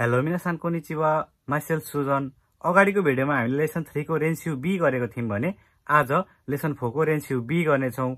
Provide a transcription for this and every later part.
hello मिनासान कोनिचिवा myself Sujan अगाडिको भिडियोमा हामीले लेसन थ्रीको रेन्स्यु बी गरेको थियौँ भने आज लेसन फोरको रेन्स्यु बी गर्नेछौँ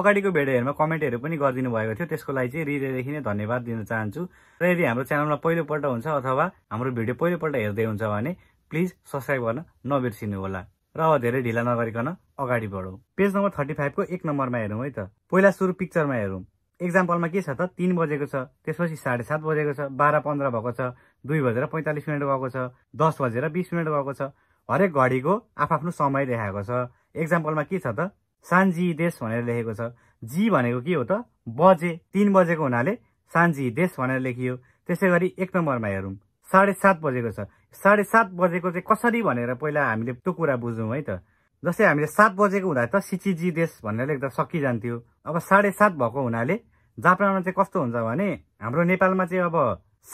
अगाडिको भिडियोहरूमा कमेन्टहरू पनि गरिदिनु भएको थियो त्यसको लागि चाहिँ हृदयदेखि नै धन्यवाद दिन चाहन्छु र यदि हाम्रो च्यानलमा पहिलोपल्ट हुन्छ अथवा हाम्रो भिडियो पहिलोपल्ट हेर्दै हुन्छ भने प्लिज सब्सक्राइब गर्न नबिर्सिनु होला र अब धेरै ढिला नगरिकन अगाडि बढौँ पेज नम्बर थर्टी फाइभको एक नम्बरमा हेरौँ है त पहिला सुरु पिक्चरमा हेरौँ एक्जाम्पलमा के छ त तिन बजेको छ त्यसपछि साढे सात बजेको छ बाह्र पन्ध्र भएको छ दुई बजेर पैँतालिस मिनट भएको छ दस बजेर बिस मिनट भएको छ हरेक घडीको आफआफ्नो समय देखाएको छ एक्जाम्पलमा के छ त सान्जी देश भनेर लेखेको छ जी भनेको के हो त बजे तिन बजेको हुनाले सान्जी देश भनेर लेखियो त्यसै गरी एक नम्बरमा हेरौँ साढे सात बजेको छ साढे सात बजेको चाहिँ कसरी भनेर पहिला हामीले त्यो कुरा बुझौँ है त जस्तै हामीले सात बजेको हुँदा त सिचिजी देश भनेर लेख्दा सकिजान्थ्यो अब साढे सात भएको हुनाले जापानमा चाहिँ कस्तो हुन्छ भने हाम्रो नेपालमा चाहिँ अब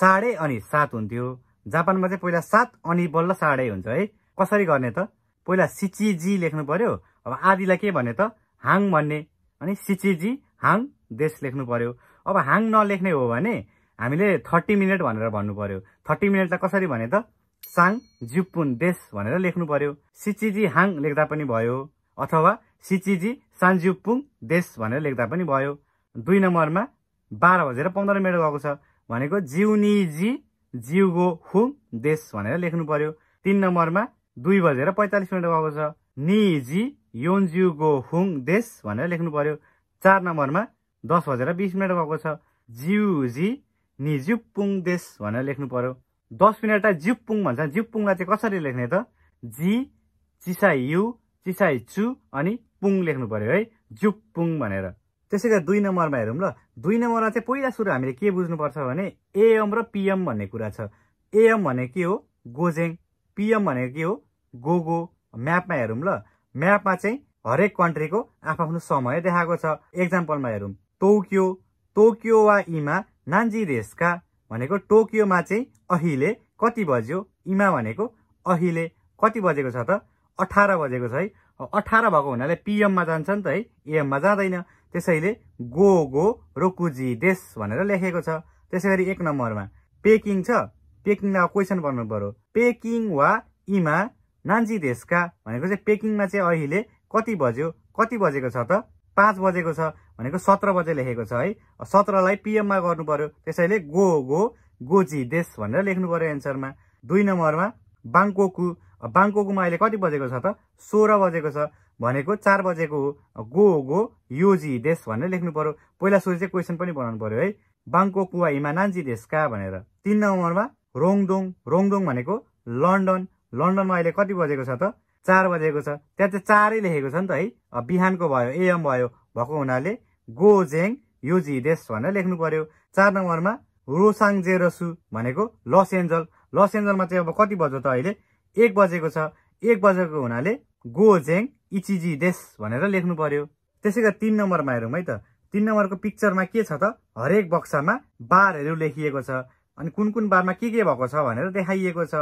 साढे अनि सात हुन्थ्यो जापानमा चाहिँ पहिला सात अनि बल्ल साढे हुन्छ है कसरी गर्ने त पहिला सिचिजी लेख्नु पर्यो अब आदिलाई के भने त हाङ भन्ने अनि सिचिजी हाङ देश लेख्नु पर्यो अब हाङ नलेख्ने हो भने हामीले थर्टी मिनट भनेर भन्नु पर्यो थर्टी मिनटलाई कसरी भने त साङ जुपुन देश भनेर लेख्नु पर्यो सिचिजी हाङ लेख्दा पनि भयो अथवा सिचिजी सान्जुपुङ देश भनेर लेख्दा पनि भयो दुई नम्बरमा बाह्र बजेर पन्ध्र मिनट गएको छ भनेको जिउनी जी जिउगो हुङ देश भनेर लेख्नु पर्यो तिन नम्बरमा दुई बजेर पैँतालिस मिनट गएको छ नि जी गो हुङ देश भनेर लेख्नु पर्यो चार नम्बरमा दस बजेर बिस मिनट गएको छ जिउ जी नि पुङ देश भनेर लेख्नु पर्यो दस मिनटलाई जिउपुङ भन्छ जिउपुङलाई चाहिँ कसरी लेख्ने त जी चिसाई यु चिसाई चु अनि पुङ लेख्नु पर्यो है जुपुङ भनेर त्यसै गरी दुई नम्बरमा हेरौँ ल दुई नम्बरमा चाहिँ पहिला सुरु हामीले के बुझ्नुपर्छ भने एएम र पिएम भन्ने कुरा छ एएम भनेको के हो गोजेङ पिएम भनेको के हो गोगो म्यापमा हेरौँ ल म्यापमा चाहिँ हरेक कन्ट्रीको आफ्नो समय देखाएको छ एक्जाम्पलमा हेरौँ टोकियो टोकियो वा इमा नान्जी देशका भनेको टोकियोमा चाहिँ अहिले कति बज्यो इमा भनेको अहिले कति बजेको छ त अठार बजेको छ है अठार भएको हुनाले पिएममा जान्छ नि त है एएममा जाँदैन त्यसैले गो गो रोकुजी देश भनेर लेखेको छ त्यसै गरी एक नम्बरमा पेकिङ छ पेकिङलाई क्वेसन भन्नु पर्यो पेकिङ वा इमा नान्जी देशका भनेको चाहिँ पेकिङमा चाहिँ अहिले कति बज्यो कति बजेको छ त पाँच बजेको छ भनेको सत्र बजे लेखेको छ है सत्रलाई पिएममा गर्नु पर्यो त्यसैले गो गो गोजी देश भनेर लेख्नु पर्यो एन्सरमा दुई नम्बरमा बाङ्कोकु बाङ्कोकमा अहिले कति बजेको छ त सोह्र बजेको छ भनेको चार बजेको हो गो गो योजी देश भनेर लेख्नु पर्यो पहिला सुरु चाहिँ क्वेसन पनि बनाउनु पर्यो है बाङ्कोक वा हिमानान्जी देश कहाँ भनेर तिन नम्बरमा रोङदोङ रोङदोङ भनेको लन्डन लन्डनमा अहिले कति बजेको छ त चार बजेको छ त्यहाँ चाहिँ चारै लेखेको छ नि त है बिहानको भयो एएम भयो भएको हुनाले गोजेङ योजी देश भनेर लेख्नु पर्यो चार नम्बरमा रोसाङ जेरसु भनेको लस एन्जल लस एन्जलमा चाहिँ अब कति बज्यो त अहिले एक बजेको छ एक बजेको हुनाले गोजेङ इचिजी देश भनेर लेख्नु पर्यो त्यसै गरी तिन नम्बरमा हेरौँ है त तिन नम्बरको पिक्चरमा के छ त हरेक बक्सामा बारहरू लेखिएको छ अनि कुन कुन बारमा के के भएको छ भनेर देखाइएको छ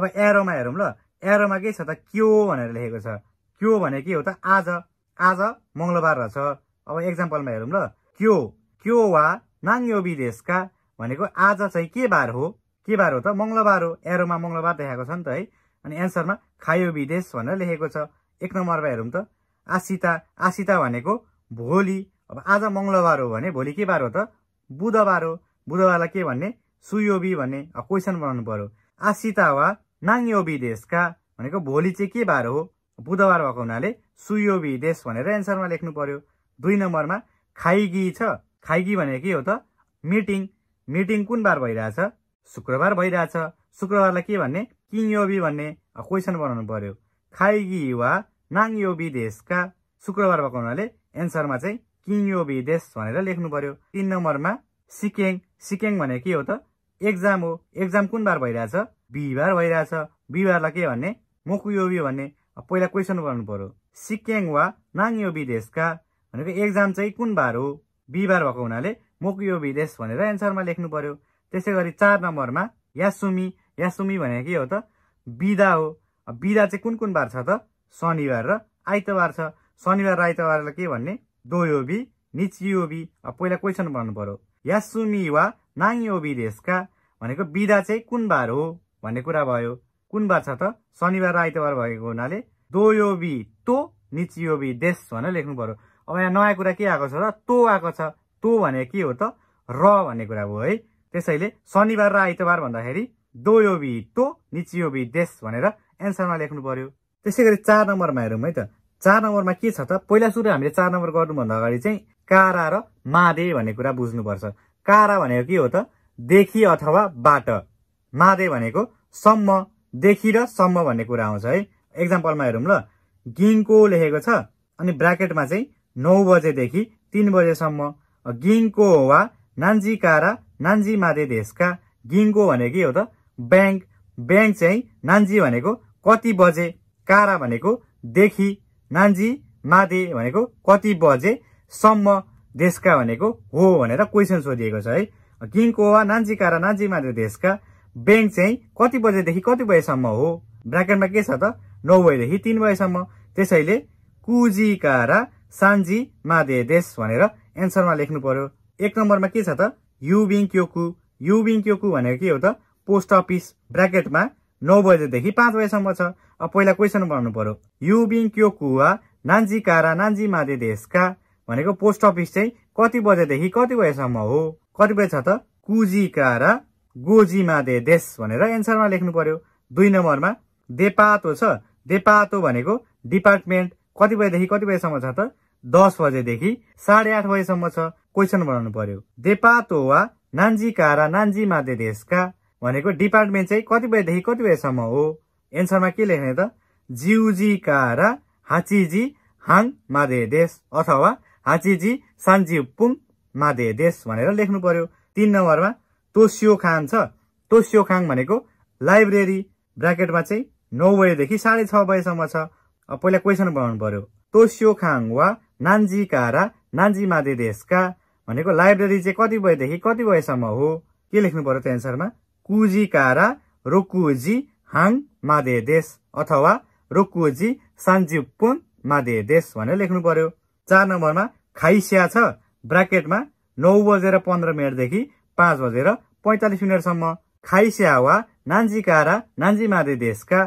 अब एरोमा हेरौँ ल एरोमा के छ त क्यो भनेर लेखेको छ क्यो भने के हो त आज आज मङ्गलबार रहेछ अब एक्जाम्पलमा हेरौँ ल क्यो क्यो वा नाङ्यो विदेशका भनेको आज चाहिँ के बार हो के बार हो त मङ्गलबार हो एरोमा मङ्गलबार देखाएको छ नि त है अनि एन्सरमा खायो विदेश भनेर लेखेको छ एक नम्बरमा हेरौँ त आसिता आसिता भनेको भोलि अब आज मङ्गलबार हो भने भोलि के बार हो त बुधबार हो बुधबारलाई के भन्ने सुयोबी भन्ने अब क्वेसन बनाउनु पर्यो आसिता वा नाङ्योबी देशका भनेको भोलि चाहिँ के बार हो बुधबार भएको हुनाले सुयोबी देश भनेर एन्सरमा लेख्नु पर्यो दुई नम्बरमा खाइगी छ खाइगी भनेको के हो त मिटिङ मिटिङ कुन बार भइरहेछ शुक्रबार भइरहेछ शुक्रबारलाई के भन्ने किङ योबी भन्ने क्वेसन बनाउनु पर्यो खाइगी वा नाङ योबी देशका शुक्रबार भएको हुनाले एन्सरमा चाहिँ किङ योबी देश भनेर लेख्नु पर्यो तिन नम्बरमा सिकेङ सिकेङ भने के हो त एक्जाम हो एक्जाम कुन बार भइरहेछ बिहिबार भइरहेछ बिहिबारलाई के भन्ने मोकुयोबी भन्ने पहिला क्वेसन गर्नु पर्यो सिकेङ वा नाङयोबी देशका भनेको एक्जाम चाहिँ कुन बार हो बिहिबार भएको हुनाले मोकुयोबी देश भनेर एन्सरमा लेख्नु पर्यो त्यसै गरी चार नम्बरमा यासुमी यासुमी भनेको के हो त बिदा हो बिदा चाहिँ कुन कुन बार छ त शनिबार र आइतबार छ शनिबार र आइतबारलाई के भन्ने दोयोबी निचियोबी अब पहिला क्वेसन भन्नु पर्यो यासुमी वा नाङ्योबी देशका भनेको बिदा चाहिँ कुन बार हो भन्ने कुरा भयो कुन बार छ त शनिबार र आइतबार भएको हुनाले दोयोबी तो निचियोबी देश भनेर लेख्नु पर्यो अब यहाँ नयाँ कुरा के आएको छ त तो आएको छ तो भने के हो त र भन्ने कुरा हो है त्यसैले शनिबार र आइतबार भन्दाखेरि दो तो निचियोबी देश भनेर एन्सरमा लेख्नु पर्यो त्यसै गरी चार नम्बरमा हेरौँ है त चार नम्बरमा के छ त पहिला सुरु हामीले चार नम्बर गर्नुभन्दा अगाडि चाहिँ कारा र मादे भन्ने कुरा बुझ्नुपर्छ कारा भनेको के हो त देखि अथवा बाट मादे भनेको सम्म देखि र सम्म भन्ने कुरा आउँछ है एक्जाम्पलमा हेरौँ ल गिङको लेखेको छ अनि ब्राकेटमा चाहिँ नौ बजेदेखि तिन बजेसम्म गिङको वा नान्जी कारा नान्जी मादे देशका गिङको भनेको के हो त ब्याङ्क ब्याङ्क चाहिँ नान्जी भनेको कति बजे कारा भनेको देखि नान्जी मादे भनेको कति बजेसम्म देशका भनेको हो भनेर क्वेसन सोधिएको छ है किङको वा नान्जी कारा नान्जी मादे देशका ब्याङ्क चाहिँ कति बजेदेखि कति बजेसम्म हो ब्राकेटमा के छ त नौ बजेदेखि तिन बजेसम्म त्यसैले कुजी कारा सान्जी मादे देश भनेर एन्सरमा लेख्नु पर्यो एक नम्बरमा के छ त युबिङ क्योकु युबिङ क्योकु भनेको के हो त पोस्ट अफिस ब्राकेटमा नौ बजेदेखि पाँच बजेसम्म छ अब पहिला क्वेसन बनाउनु पर्यो बिङ क्यो कुवा नान्जी कारा नान्जी मादे देशका भनेको पोस्ट अफिस चाहिँ कति बजेदेखि कति बजेसम्म हो कति बजे छ त कुजी कारा गोजी मादे देश भनेर एन्सरमा लेख्नु पर्यो दुई नम्बरमा देपातो छ देपातो भनेको डिपार्टमेन्ट कति बजेदेखि कति बजेसम्म छ त दस बजेदेखि साढे आठ बजेसम्म छ क्वेसन बनाउनु पर्यो देपातो वा नान्जी कारा नान्जी मादे देशका भनेको डिपार्टमेन्ट चाहिँ कति बजेदेखि कति बजीसम्म हो एन्सरमा के लेख्ने त जिउजी कारा हाचीजी हाङ मादे देश अथवा हाचीजी सान्जी पुङ मादे देश भनेर लेख्नु पर्यो तिन नम्बरमा तोसियो खाङ छ तोसियो खाङ भनेको लाइब्रेरी ब्राकेटमा चाहिँ नौ बजेदेखि साढे छ बजेसम्म छ पहिला क्वेसन बनाउनु पर्यो तोसियो खाङ वा नान्जी कारा नान्जी देशका भनेको लाइब्रेरी चाहिँ कति बजेदेखि कति बजेसम्म हो के लेख्नु पर्यो त्यो एन्सरमा कारा रोकुजी हाङ देश अथवा रोकुजी मादे देश भनेर लेख्नु पर्यो चार नम्बरमा खाइस्या छ ब्राकेटमा नौ बजेर पन्ध्र मिनटदेखि पाँच बजेर पैँतालिस मिनटसम्म खाइस्या वा कारा नान्जी मादे देशका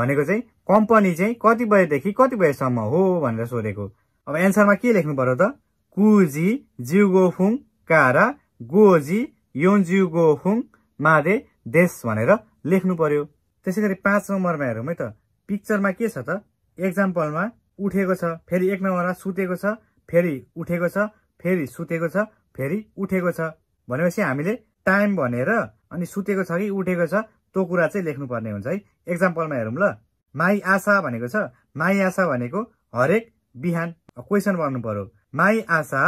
भनेको चाहिँ कम्पनी चाहिँ कति बजेदेखि कति बजेसम्म हो भनेर सोधेको अब एन्सरमा के लेख्नु पर्यो त कुजी जिउगोफुङ कारा गोजी गोफुङ माधे देश भनेर लेख्नु पर्यो त्यसै गरी पाँच नम्बरमा हेरौँ है त पिक्चरमा के छ त एक्जाम्पलमा उठेको छ फेरि एक नम्बरमा सुतेको छ फेरि उठेको छ फेरि सुतेको छ फेरि उठेको छ भनेपछि हामीले टाइम भनेर अनि सुतेको छ कि उठेको छ त्यो कुरा चाहिँ लेख्नुपर्ने हुन्छ है एक्जाम्पलमा हेरौँ ल माई आशा भनेको छ माई आशा भनेको हरेक बिहान क्वेसन गर्नु पर्यो माई आशा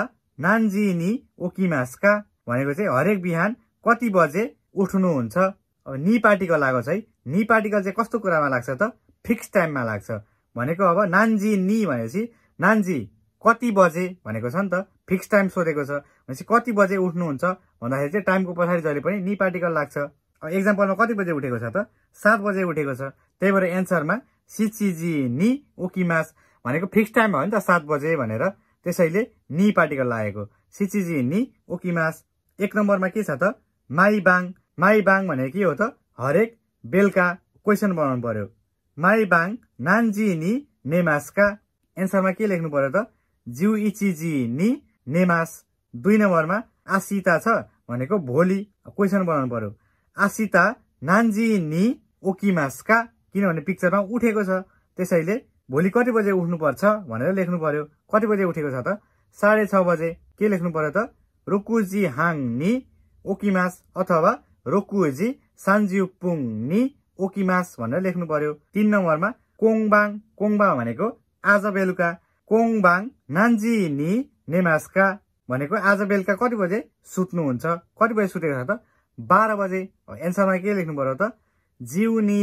नान्जिनी ओकिमास्का भनेको चाहिँ हरेक बिहान कति बजे उठ्नुहुन्छ अब नि पार्टिकल आएको है नि पार्टिकल चाहिँ कस्तो कुरामा लाग्छ त फिक्स टाइममा लाग्छ भनेको अब नान्जी नि भनेपछि नान्जी कति बजे भनेको छ नि त फिक्स टाइम सोधेको छ भनेपछि कति बजे उठ्नुहुन्छ भन्दाखेरि चाहिँ टाइमको पछाडि जहिले पनि नि पार्टिकल लाग्छ एक्जाम्पलमा कति बजे उठेको छ त सात बजे उठेको छ त्यही भएर एन्सरमा सिचिजी नि ओकिमास भनेको फिक्स टाइम हो नि त सात बजे भनेर त्यसैले नि पार्टिकल लागेको सिचिजी नि ओकिमास एक नम्बरमा के छ त माई बाङ माई बाङ भने के हो त हरेक बेलुका क्वेसन बनाउनु पर्यो माई बाङ नान्जी नि नेमासका एन्सरमा के लेख्नु पर्यो त जिउ इचिजी नि नेमास दुई नम्बरमा आसिता छ भनेको भोलि क्वेसन बनाउनु पर्यो आसिता नान्जी नि ओकिमासका किनभने पिक्चरमा उठेको छ त्यसैले भोलि कति बजे उठ्नुपर्छ भनेर लेख्नु पर्यो कति बजे उठेको छ त साढे छ बजे के लेख्नु पर्यो त रुकुजी हाङ नि ओकिमास अथवा रोकुएजी सान्जिउ पुङ नि ओकिमास भनेर लेख्नु पर्यो तिन नम्बरमा कोङबाङ कोङबा भनेको आज बेलुका कोङबाङ नान्जी नि नेमास्का भनेको आज बेलुका कति बजे सुत्नुहुन्छ कति बजे सुतेको छ त बाह्र बजे एन्सरमा के लेख्नु पर्यो त जिउ नि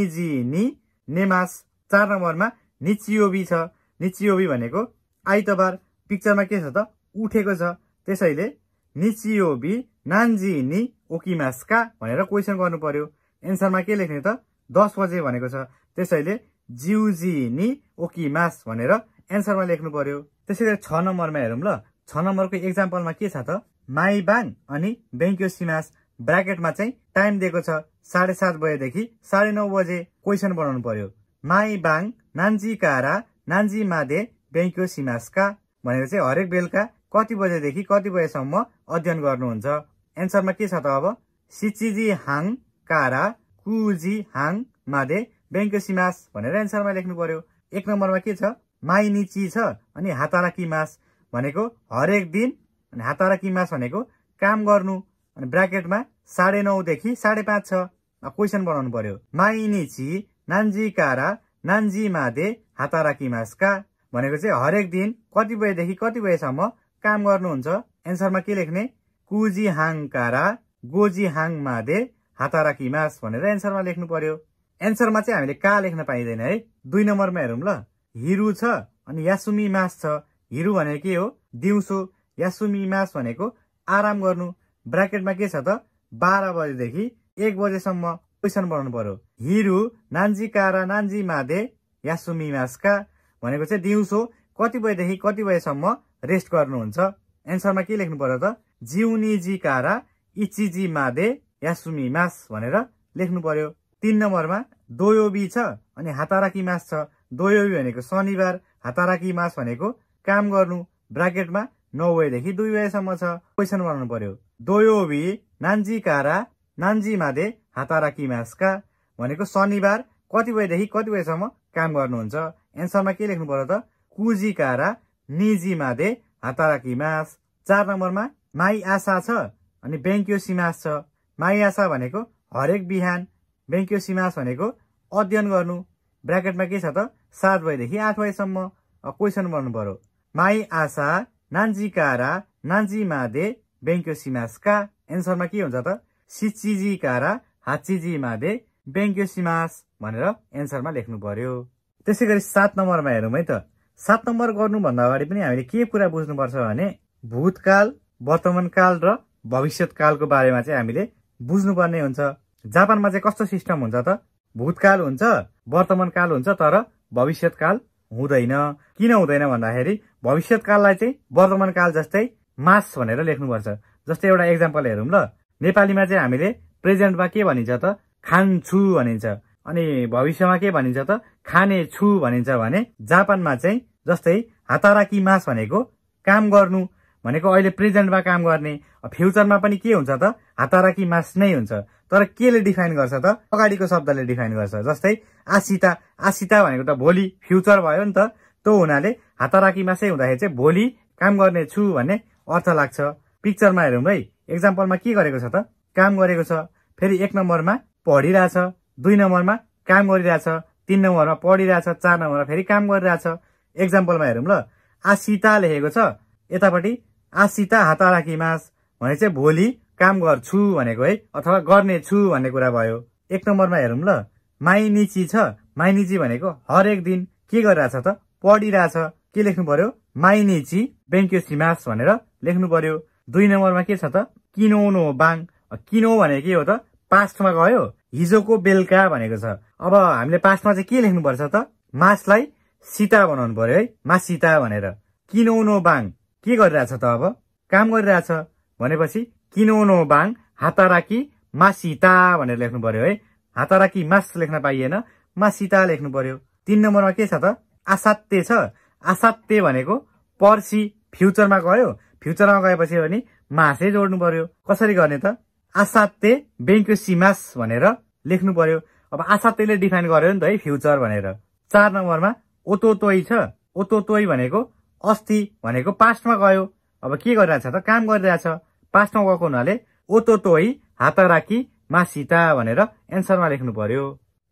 नि नेमास चार नम्बरमा निचियोबी छ निचियोबी भनेको आइतबार पिक्चरमा के छ त उठेको छ त्यसैले निचियोबी नान्जी नि ओकिमास्का भनेर क्वेसन गर्नु पर्यो एन्सरमा के लेख्ने त दस बजे भनेको छ त्यसैले जिउजी नि ओकिमास भनेर एन्सरमा लेख्नु पर्यो त्यसै गरी छ नम्बरमा हेरौँ ल छ नम्बरको एक्जाम्पलमा के छ त माई बाङ अनि बेङ्क्यो सिमास ब्राकेटमा चाहिँ टाइम दिएको छ साढे सात बजेदेखि साढे नौ बजे क्वेसन बनाउनु पर्यो माई बाङ नान्जी कारा नान्जी मादे बेङ्क्यो सिमासका भनेर चाहिँ हरेक बेलुका कति बजेदेखि कति बजेसम्म अध्ययन गर्नुहुन्छ एन्सरमा के छ त अब सिचिजी हाङ कारा कुजी हाङ मादे सिमास भनेर एन्सरमा लेख्नु पर्यो एक नम्बरमा के छ माइनिची छ अनि हातारा किमास भनेको हरेक दिन अनि हातारा किमास भनेको काम गर्नु अनि ब्राकेटमा साढे नौदेखि साढे पाँच छ क्वेसन बनाउनु पर्यो माइनिची नान्जी कारा नान्जी मादे हातारा किमासका भनेको चाहिँ हरेक दिन कति बजेदेखि कति बजेसम्म काम गर्नुहुन्छ एन्सरमा के लेख्ने कुजी हाङ कारा गोजी हाङ मादे हातारा किमास भनेर एन्सरमा लेख्नु पर्यो एन्सरमा चाहिँ हामीले का लेख्न पाइँदैन है दुई नम्बरमा हेरौँ ल हिरु छ अनि यासुमी मास छ हिरु भनेको के हो दिउँसो यासुमी मास भनेको आराम गर्नु ब्राकेटमा के छ त बाह्र बजेदेखि एक बजेसम्म क्वेसन बनाउनु पर्यो हिरु नान्जी कारा नान्जी मादे यासुमी मासका भनेको चाहिँ दिउँसो कति बजेदेखि कति बजेसम्म रेस्ट गर्नुहुन्छ एन्सरमा के लेख्नु पर्यो त जिउनी जी कारा इचिजी मादे यासुमी मास भनेर लेख्नु पर्यो तिन नम्बरमा दोयोबी छ अनि हाताराकी मास छ दोयोबी भनेको शनिबार हाताराकी मास भनेको काम गर्नु ब्राकेटमा नौ बजेदेखि दुई बजेसम्म छ क्वेसन बनाउनु पर्यो दोयोबी नान्जी कारा नान्जी मादे हाताराकी मासका भनेको शनिबार कति बजेदेखि कति बजेसम्म काम गर्नुहुन्छ एन्सरमा के लेख्नु पर्यो त कुजी कारा निजी माधे हाताराकी मास चार नम्बरमा माई आशा छ अनि ब्याङ्क्यो सिमास छ माई आशा भनेको हरेक बिहान ब्याङ्क्यो सिमास भनेको अध्ययन गर्नु ब्राकेटमा के छ त सात बजेदेखि आठ बजेसम्म क्वेसन गर्नु पर्यो माई आशा कारा नान्जी मादे ब्याङ्क्यो सिमासका एन्सरमा के हुन्छ त सिचिजी कारा हाचिजी मादे ब्याङ्क्यो सिमास भनेर एन्सरमा लेख्नु पर्यो त्यसै गरी सात नम्बरमा हेरौँ है त सात नम्बर गर्नुभन्दा अगाडि पनि हामीले के कुरा बुझ्नुपर्छ भने भूतकाल वर्तमान काल र भविष्यतकालको बारेमा चाहिँ हामीले बुझ्नुपर्ने हुन्छ जापानमा चाहिँ कस्तो सिस्टम हुन्छ त भूतकाल हुन्छ वर्तमान काल हुन्छ तर भविष्यतकाल हुँदैन किन हुँदैन भन्दाखेरि भविष्यतकाललाई चाहिँ वर्तमान काल जस्तै मास भनेर लेख्नुपर्छ जस्तै एउटा इक्जाम्पल हेरौँ ल नेपालीमा चाहिँ हामीले प्रेजेन्टमा के भनिन्छ त खान्छु भनिन्छ अनि भविष्यमा के भनिन्छ त खाने छु भनिन्छ भने जापानमा चाहिँ जस्तै हाताराकी मास भनेको काम गर्नु भनेको अहिले प्रेजेन्टमा काम गर्ने फ्युचरमा पनि के हुन्छ त हाताराकी मास नै हुन्छ तर केले डिफाइन गर्छ त अगाडिको शब्दले डिफाइन गर्छ जस्तै आसिता आसिता भनेको त भोलि फ्युचर भयो नि त त्यो हुनाले हाताराकी मासै हुँदाखेरि चाहिँ भोलि काम गर्ने छु भन्ने अर्थ लाग्छ पिक्चरमा हेरौँ है एक्जाम्पलमा के गरेको छ त काम गरेको छ फेरि एक नम्बरमा पढिरहेछ दुई नम्बरमा काम गरिरहेछ तिन नम्बरमा पढिरहेछ चार नम्बरमा फेरि काम गरिरहेछ एक्जाम्पलमा हेरौँ ल आसिता लेखेको छ यतापट्टि आसिता हाताराकिमास भने चाहिँ भोलि काम गर्छु भनेको है अथवा गर्नेछु भन्ने कुरा भयो एक नम्बरमा हेरौँ ल माइनिची छ माइनिची भनेको हरेक दिन के गरिरहेछ त पढिरहेछ के लेख्नु पर्यो माइनिची बेङ्क्यो सिमास भनेर लेख्नु पर्यो दुई नम्बरमा के छ त नो बाङ किनो भने के हो त पास्टमा गयो हिजोको बेलुका भनेको छ अब हामीले पास्टमा चाहिँ के लेख्नु पर्छ त मासलाई सीता बनाउनु पर्यो है मा सीता भनेर किनोनो बाङ के गरिरहेछ त अब काम गरिरहेछ भनेपछि किनोनो बाङ हाताराकी मा सीता भनेर लेख्नु पर्यो है हाताराकी मास लेख्न पाइएन मा सीता लेख्नु पर्यो तिन नम्बरमा के छ त आसात्य छ आसात्य भनेको पर्सि फ्युचरमा गयो फ्युचरमा गएपछि भने मासै जोड्नु पर्यो कसरी गर्ने त आसात्य ब्याङ्क सिमास भनेर लेख्नु पर्यो अब आसात्यले डिफाइन गर्यो नि त है फ्युचर भनेर चार नम्बरमा ओतोतोई छ ओतोतोई भनेको अस्ति भनेको पास्टमा गयो अब के गरिरहेछ त काम गरिरहेछ पास्टमा गएको हुनाले ओतोतोई हात राखी सीता भनेर एन्सरमा लेख्नु पर्यो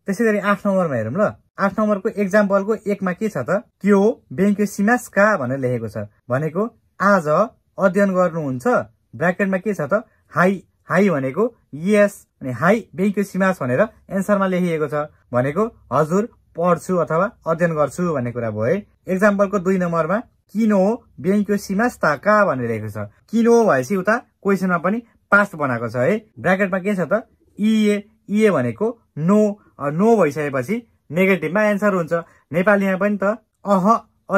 त्यसै गरी आठ नम्बरमा हेरौँ ल आठ नम्बरको एक्जाम्पलको एकमा के छ त त्यो सिमास सिमास्का भनेर लेखेको छ भनेको आज अध्ययन गर्नुहुन्छ ब्राकेटमा के छ त हाई हाई भनेको यस अनि हाई बेङ्क्यो सिमास भनेर एन्सरमा लेखिएको छ भनेको हजुर पढ्छु अथवा अध्ययन गर्छु भन्ने कुरा भयो है एक्जाम्पलको दुई नम्बरमा किनो ब्याङ्क्यो सिमास्ता का भनिरहेको छ किनो भएपछि उता क्वेसनमा पनि पास्ट बनाएको छ है ब्राकेटमा के छ त इए e, इए e, e भनेको नो नो भइसकेपछि नेगेटिभमा एन्सर हुन्छ नेपालीमा पनि त अह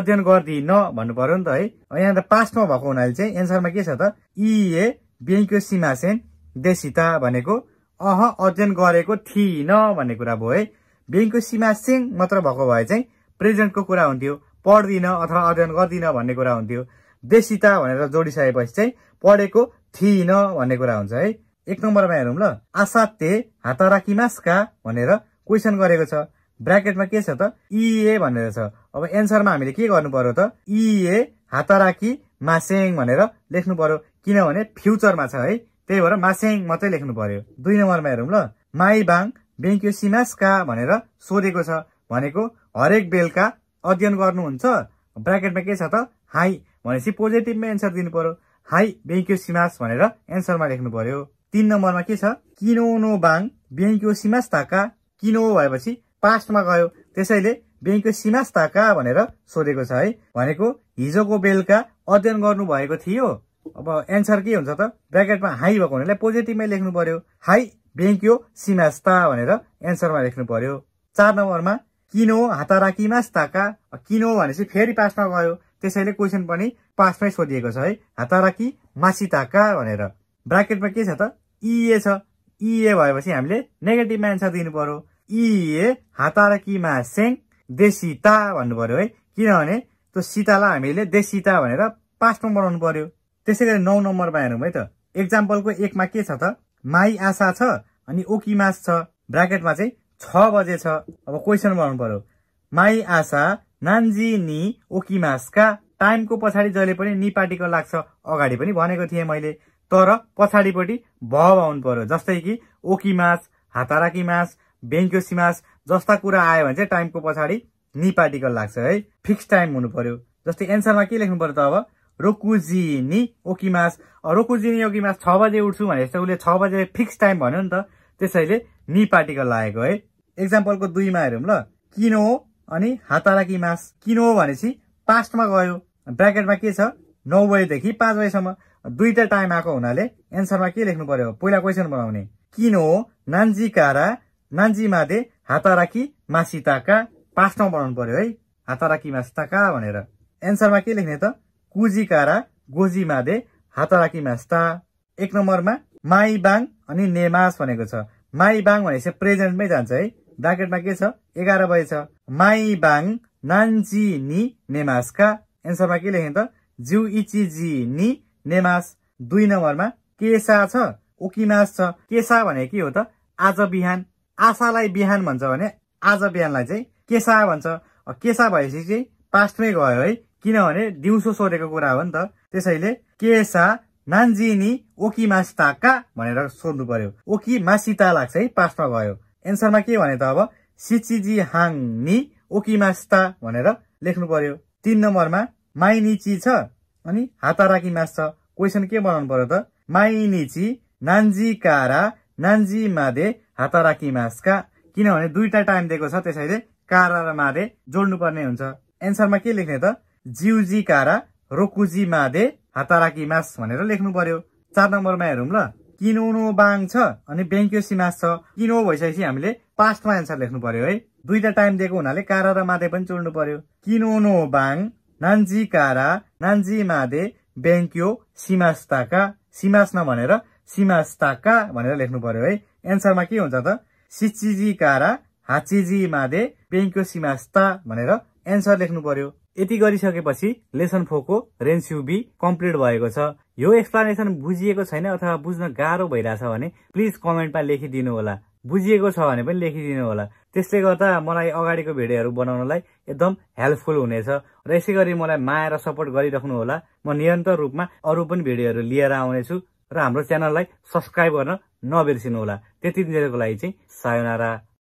अध्ययन गर्दिन भन्नु पर्यो नि त है यहाँ त पास्टमा भएको हुनाले चाहिँ एन्सरमा के छ त इए ब्याङ्क्यो सेन देशिता भनेको अह अध्ययन गरेको थिइन भन्ने कुरा भयो है ब्याङ्कको सीमा सेङ मात्र भएको भए चाहिँ प्रेजेन्टको कुरा हुन्थ्यो पढ्दिनँ अथवा अध्ययन गर्दिनँ भन्ने कुरा हुन्थ्यो देशिता भनेर जोडिसकेपछि चाहिँ पढेको थिइनँ भन्ने कुरा हुन्छ है एक नम्बरमा हेरौँ ल आसाते हाताराकिमास्का भनेर क्वेसन गरेको छ ब्राकेटमा के छ त इए भनेर छ अब एन्सरमा हामीले के गर्नु पर्यो त इए हाताराकी मासेङ भनेर लेख्नु पर्यो किनभने फ्युचरमा छ है त्यही भएर मासेङ मात्रै लेख्नु पर्यो दुई नम्बरमा हेरौँ ल माई बाङ ब्याङ्क यो सिमास का भनेर सोधेको छ भनेको हरेक बेलका अध्ययन गर्नुहुन्छ ब्राकेटमा के छ त हाई भनेपछि पोजिटिभमा एन्सर दिनु पर्यो हाई यो सिमास भनेर एन्सरमा लेख्नु पर्यो तिन नम्बरमा के छ किनो किनोनो बाङ यो सिमास ताका किनो भएपछि पास्टमा गयो त्यसैले यो सिमास ताका भनेर सोधेको छ है भनेको हिजोको बेलुका अध्ययन गर्नुभएको थियो अब एन्सर के हुन्छ त ब्राकेटमा हाई भएको हुनाले पोजिटिभमै लेख्नु पर्यो हाई बेङ्क्यो सिमास्ता भनेर एन्सरमा लेख्नु पर्यो चार नम्बरमा किनो हाताराकी मास्ताका किनो भनेपछि फेरि पास्टमा गयो त्यसैले क्वेसन पनि पास्टमै सोधिएको छ है हाताराकी मासिताका भनेर ब्राकेटमा के छ त इए e छ इए e भएपछि हामीले नेगेटिभमा एन्सर दिनु पर्यो इए e मा सेङ देशिता भन्नु पर्यो है किनभने त्यो सीतालाई हामीले देशिता भनेर पास्टमा बनाउनु पर्यो त्यसै गरी नौ नम्बरमा हेरौँ है त एक्जाम्पलको एकमा के छ त माई आशा छ अनि ओकिमास छ ब्राकेटमा चाहिँ छ बजे छ अब क्वेसन बनाउनु पर्यो माई आशा नान्जी नि ओकिमासका टाइमको पछाडि जहिले पनि नि पार्टिकल लाग्छ अगाडि पनि भनेको थिएँ मैले तर पछाडिपट्टि भव आउनु पर्यो जस्तै कि ओकिमास हाताराकी मास बेङ्क्योसी मास जस्ता कुरा आयो भने चाहिँ टाइमको पछाडि नि पार्टिकल लाग्छ है फिक्स टाइम हुनु पर्यो जस्तै एन्सरमा के लेख्नु पर्यो त अब रोकुजिनी ओकिमास रोकुजिनी ओकिमास छ बजे उठ्छु भने जस्तो उसले छ बजे फिक्स टाइम भन्यो नि त त्यसैले नि पार्टिकल लागेको है एक्जाम्पलको दुईमा हेरौँ ल किनो अनि हाताराकी मास किनो भनेपछि पास्टमा गयो ब्राकेटमा के छ नौ बजेदेखि पाँच बजीसम्म दुईटा टाइम आएको हुनाले एन्सरमा के लेख्नु पर्यो पहिला क्वेसन बनाउने किनो नान्जी कारा नान्जी मादे हाताराकी मासिताका पास्टमा बनाउनु पर्यो है हाताराकी मासिताका भनेर एन्सरमा के लेख्ने त कुजिकारा गोजीमादे हाताराकीमा स्टा एक नम्बरमा माइबाङ अनि नेमास भनेको छ माइबाङ भनेपछि प्रेजेन्टमै जान्छ है ब्राकेटमा के छ एघार बजेछ माइबाङ नान्ची नि नेमासका एन्सरमा के लेखेँ त जिउ इचिजी नि नेमास दुई नम्बरमा केसा छ ओकिमास छ केसा भने के हो त आज बिहान आशालाई बिहान भन्छ भने आज बिहानलाई चाहिँ केसा भन्छ केसा भएपछि चाहिँ पास्टमै गयो है किनभने दिउँसो सोधेको कुरा हो नि त त्यसैले के सा नान्जिनी ओकी मासिताका भनेर सोध्नु पर्यो ओकी मासिता लाग्छ है पास्टमा भयो एन्सरमा के भने त अब सिचिजी हाङ नि ओकी मास्ता भनेर लेख्नु पर्यो तिन नम्बरमा माइनिची छ अनि हाताराकी मास छ क्वेसन के बनाउनु पर्यो त माइनिची नान्जी कारा नान्जी मादे हाताराकी मासका किनभने दुईटा टाइम दिएको छ त्यसैले कारा र मादे पर्ने हुन्छ एन्सरमा के लेख्ने त जिउजी कारा रोकुजी मादे हाताराकी मास भनेर लेख्नु पर्यो चार नम्बरमा हेरौँ ल किनोनो बाङ छ अनि ब्याङ्क्यो सिमास छ किनो भइसकेपछि हामीले पास्टमा एन्सर लेख्नु पर्यो है दुईटा टाइम दिएको हुनाले कारा र मादे पनि चोड्नु पर्यो किनोनो बाङ नान्जी कारा नान्जी मादे सिमास्ताका सिमास नभनेर सिमास्ताका भनेर लेख्नु पर्यो है एन्सरमा के हुन्छ त सिचिजी कारा हाचिजी मादे ब्याङ्क्यो सिमास्ता भनेर एन्सर लेख्नु पर्यो यति गरिसकेपछि लेसन फोरको रेन्स बी कम्प्लिट भएको छ यो एक्सप्लानेसन बुझिएको छैन अथवा बुझ्न गाह्रो भइरहेछ भने प्लिज कमेन्टमा लेखिदिनु होला बुझिएको छ भने पनि लेखिदिनु होला त्यसले गर्दा मलाई अगाडिको भिडियोहरू बनाउनलाई एकदम हेल्पफुल हुनेछ र यसै गरी मलाई माया र सपोर्ट गरिराख्नु होला म निरन्तर रूपमा अरू पनि भिडियोहरू लिएर आउनेछु र हाम्रो च्यानललाई सब्सक्राइब गर्न नबिर्सिनु होला त्यति दिनको लागि चाहिँ सायोनारा